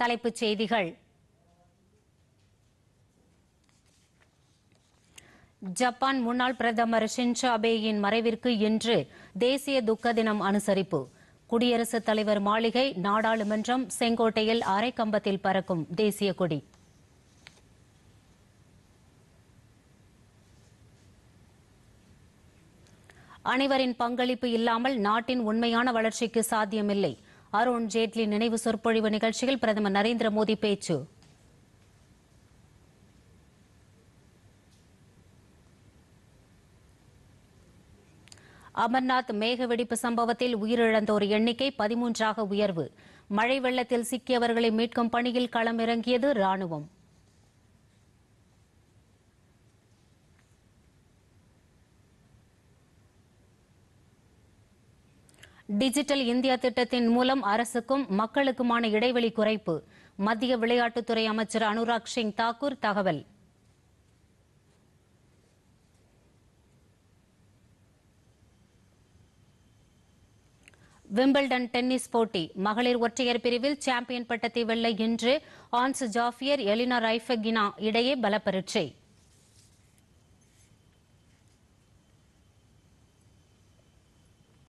தலைப்புச் செய்திகள் ஜப்பான் முன்னாள் பிரதமர் ஷின்சோ அபேயின் மறைவிற்கு இன்று தேசிய துக்க தினம் அனுசரிப்பு குடியரசுத் தலைவர் மாளிகை நாடாளுமன்றம் செங்கோட்டையில் அரைக்கம்பத்தில் பறக்கும் தேசிய கொடி அனைவரின் பங்களிப்பு இல்லாமல் நாட்டின் உண்மையான வளர்ச்சிக்கு சாத்தியமில்லை அருண் ஜேட்லி நினைவு சொற்பொழிவு நிகழ்ச்சியில் பிரதமர் நரேந்திர மோடி பேச்சு அமர்நாத் மேக வெடிப்பு சம்பவத்தில் உயிரிழந்தோர் எண்ணிக்கை பதிமூன்றாக உயர்வு மழை வெள்ளத்தில் சிக்கியவர்களை மீட்கும் பணியில் களமிறங்கியது ராணுவம் டிஜிட்டல் இந்தியா திட்டத்தின் மூலம் அரசுக்கும் மக்களுக்குமான இடைவெளி குறைப்பு மத்திய விளையாட்டுத்துறை அமைச்சர் அனுராக் சிங் தாக்கூர் தகவல் விம்பிள்டன் டென்னிஸ் போட்டி மகளிர் ஒற்றையர் பிரிவில் சாம்பியன் பட்டத்தை வெல்ல இன்று ஆன்ஸ் ஜாஃபியர் எலினா ரைஃபகினா இடையே பலப்பரீட்சை